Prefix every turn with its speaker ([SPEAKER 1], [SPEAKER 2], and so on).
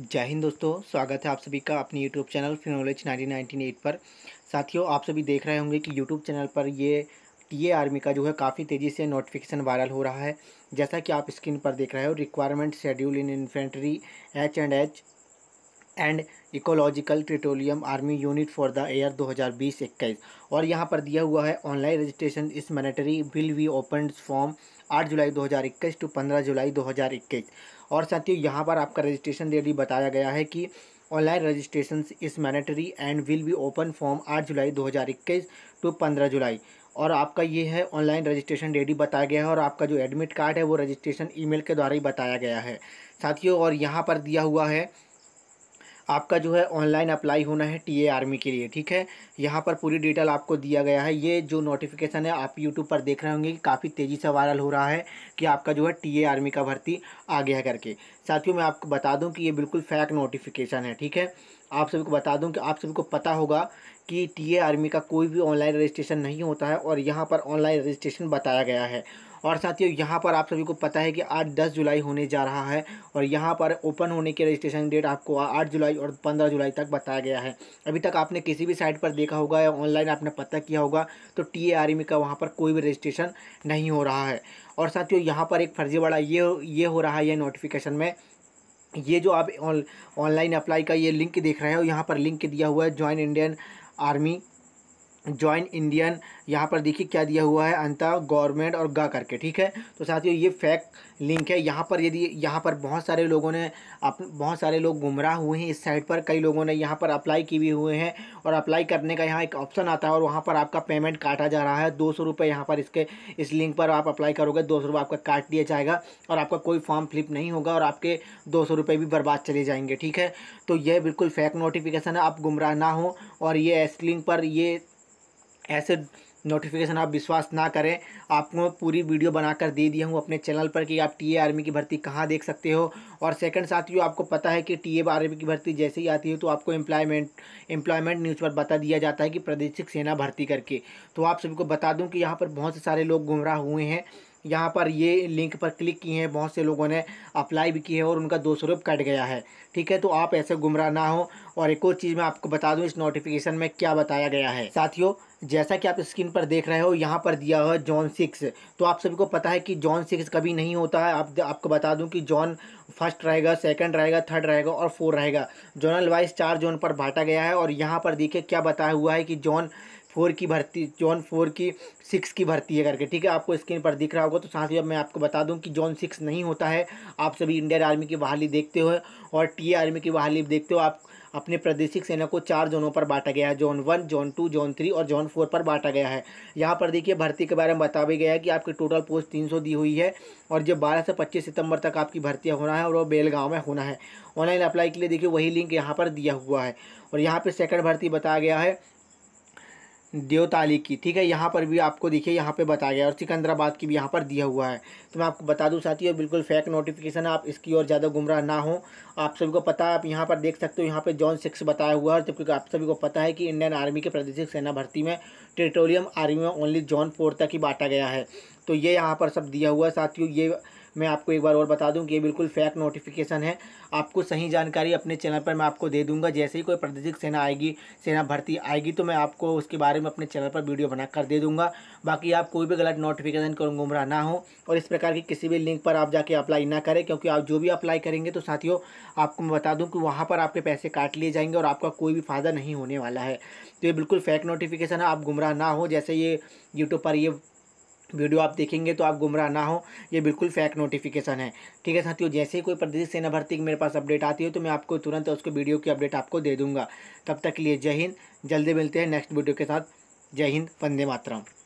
[SPEAKER 1] जय हिंद दोस्तों स्वागत है आप सभी का अपने YouTube चैनल फिनोलेज नाइनटीन नाइनटीन एट पर साथियों आप सभी देख रहे होंगे कि YouTube चैनल पर ये ए आर्मी का जो है काफ़ी तेज़ी से नोटिफिकेशन वायरल हो रहा है जैसा कि आप स्क्रीन पर देख रहे हो requirement schedule in infantry H and H and ecological territorial army unit for the year 2020-21 और यहाँ पर दिया हुआ है online registration is mandatory will be open from 8 जुलाई 2021 टू 15 जुलाई 2021 और साथियों यहाँ पर आपका रजिस्ट्रेशन डेट भी बताया गया है कि online registration is mandatory and will be open from आठ जुलाई दो टू पंद्रह जुलाई और आपका ये है ऑनलाइन रजिस्ट्रेशन डेट ही बताया गया है और आपका जो एडमिट कार्ड है वो रजिस्ट्रेशन ईमेल के द्वारा ही बताया गया है साथियों और यहाँ पर दिया हुआ है आपका जो है ऑनलाइन अप्लाई होना है टीए आर्मी के लिए ठीक है यहाँ पर पूरी डिटेल आपको दिया गया है ये जो नोटिफिकेशन है आप यूट्यूब पर देख रहे होंगे कि काफ़ी तेज़ी से वायरल हो रहा है कि आपका जो है टीए आर्मी का भर्ती आ गया है करके साथियों मैं आपको बता दूँ कि ये बिल्कुल फैक नोटिफिकेशन है ठीक है आप सभी को बता दूँ कि आप सभी को पता होगा कि टीए आर्मी का कोई भी ऑनलाइन रजिस्ट्रेशन नहीं होता है और यहाँ पर ऑनलाइन रजिस्ट्रेशन बताया गया है और साथियों यहाँ पर आप सभी को पता है कि आठ दस जुलाई होने जा रहा है और यहाँ पर ओपन होने के रजिस्ट्रेशन डेट आपको आठ जुलाई और पंद्रह जुलाई तक बताया गया है अभी तक आपने किसी भी साइट पर देखा होगा या ऑनलाइन आपने पता किया होगा तो टी आर्मी का वहाँ पर कोई भी रजिस्ट्रेशन नहीं हो रहा है और साथियों यहाँ पर एक फर्जीवाड़ा ये ये हो रहा है ये नोटिफिकेशन में ये जो आप ऑनलाइन अप्लाई का ये लिंक देख रहे हो यहाँ पर लिंक दिया हुआ है join Indian army join Indian यहाँ पर देखिए क्या दिया हुआ है अंता गवर्नमेंट और गा करके ठीक है तो साथियों ये फैक लिंक है यहाँ पर यदि यहाँ पर बहुत सारे लोगों ने आप बहुत सारे लोग गुमराह हुए हैं इस साइट पर कई लोगों ने यहाँ पर अप्लाई किए हुए हैं और अप्लाई करने का यहाँ एक ऑप्शन आता है और वहाँ पर आपका पेमेंट काटा जा रहा है दो सौ रुपये यहाँ पर इसके इस लिंक पर आप अप्लाई करोगे दो सौ रुपये आपका काट दिया जाएगा और आपका कोई फॉर्म फ्लिप नहीं होगा और आपके दो सौ रुपये भी बर्बाद चले जाएंगे ठीक है तो यह बिल्कुल फैक नोटिफिकेशन है आप गुमराह ना हो और ये एस लिंक पर ये ऐसे नोटिफिकेशन आप विश्वास ना करें आपको पूरी वीडियो बनाकर दे दिया हूँ अपने चैनल पर कि आप टीए आर्मी की भर्ती कहाँ देख सकते हो और सेकंड साथियों आपको पता है कि टीए आर्मी की भर्ती जैसे ही आती है तो आपको एम्प्लॉयमेंट एम्प्लॉयमेंट न्यूज़ पर बता दिया जाता है कि प्रादेशिक सेना भर्ती करके तो आप सभी को बता दूँ कि यहाँ पर बहुत से सारे लोग गुमराह हुए हैं यहाँ पर ये लिंक पर क्लिक किए हैं बहुत से लोगों ने अप्लाई भी किए हैं और उनका दो सौ रुपये कट गया है ठीक है तो आप ऐसे गुमराह ना हो और एक और चीज़ मैं आपको बता दूँ इस नोटिफिकेशन में क्या बताया गया है साथियों जैसा कि आप स्क्रीन पर देख रहे हो यहाँ पर दिया हुआ जॉन सिक्स तो आप सभी को पता है कि जॉन सिक्स कभी नहीं होता है आप आपको बता दूं कि जॉन फर्स्ट रहेगा सेकंड रहेगा थर्ड रहेगा और फोर रहेगा जोनल वाइज चार जोन पर बांटा गया है और यहाँ पर देखिए क्या बताया हुआ है कि जॉन फोर की भर्ती जॉन फोर की सिक्स की भर्ती है करके ठीक है आपको स्क्रीन पर दिख रहा होगा तो साथ ही अब मैं आपको बता दूं कि जॉन सिक्स नहीं होता है आप सभी इंडियन आर्मी की बहाली देखते हो और टी आर्मी की बहाली देखते हो आप अपने प्रादेशिक सेना को चार जोनों पर बांटा गया है zone one zone two zone three और जोन फोर पर बांटा गया है यहाँ पर देखिए भर्ती के बारे में बता भी गया है कि आपकी टोटल पोस्ट तीन सौ दी हुई है और जो बारह से पच्चीस सितंबर तक आपकी भर्ती होना है और वो बेलगांव में होना है ऑनलाइन अप्लाई के लिए देखिए वही लिंक यहाँ पर दिया हुआ है और यहाँ पर सेकेंड भर्ती बताया गया है देवताली की ठीक है यहाँ पर भी आपको देखिए यहाँ पे बताया गया और सिकंदराबाद की भी यहाँ पर दिया हुआ है तो मैं आपको बता दूँ साथियों बिल्कुल फेक नोटिफिकेशन है आप इसकी और ज़्यादा गुमराह ना हो आप सभी को पता है आप यहाँ पर देख सकते हो यहाँ पे जॉन सिक्स बताया हुआ है जबकि आप सभी को पता है कि इंडियन आर्मी के प्रादेशिक सेना भर्ती में टेरिटोरियम आर्मी में ओनली जॉन फोर तक ही बांटा गया है तो ये यहाँ पर सब दिया हुआ है साथियों ये मैं आपको एक बार और बता दूं कि ये बिल्कुल फैक नोटिफिकेशन है आपको सही जानकारी अपने चैनल पर मैं आपको दे दूंगा जैसे ही कोई प्रादेशिक सेना आएगी सेना भर्ती आएगी तो मैं आपको उसके बारे में अपने चैनल पर वीडियो बनाकर दे दूँगा बाकी आप कोई भी गलत नोटिफिकेशन को गुमराह ना हो और इस प्रकार की किसी भी लिंक पर आप जाके अप्लाई ना करें क्योंकि आप जो भी अप्लाई करेंगे तो साथियों आपको मैं बता दूँ कि वहाँ पर आपके पैसे काट लिए जाएंगे और आपका कोई भी फ़ायदा नहीं होने वाला है तो ये बिल्कुल फैक नोटिफिकेशन है आप गुमराह ना हो जैसे ये यूट्यूब पर ये वीडियो आप देखेंगे तो आप गुमराह ना हो ये बिल्कुल फैक नोटिफिकेशन है ठीक है साथियों जैसे ही कोई प्रदेश सेना भर्ती की मेरे पास अपडेट आती है तो मैं आपको तुरंत उसको वीडियो की अपडेट आपको दे दूंगा तब तक के लिए जय हिंद जल्दी मिलते हैं नेक्स्ट वीडियो के साथ जय हिंद वंदे मातरम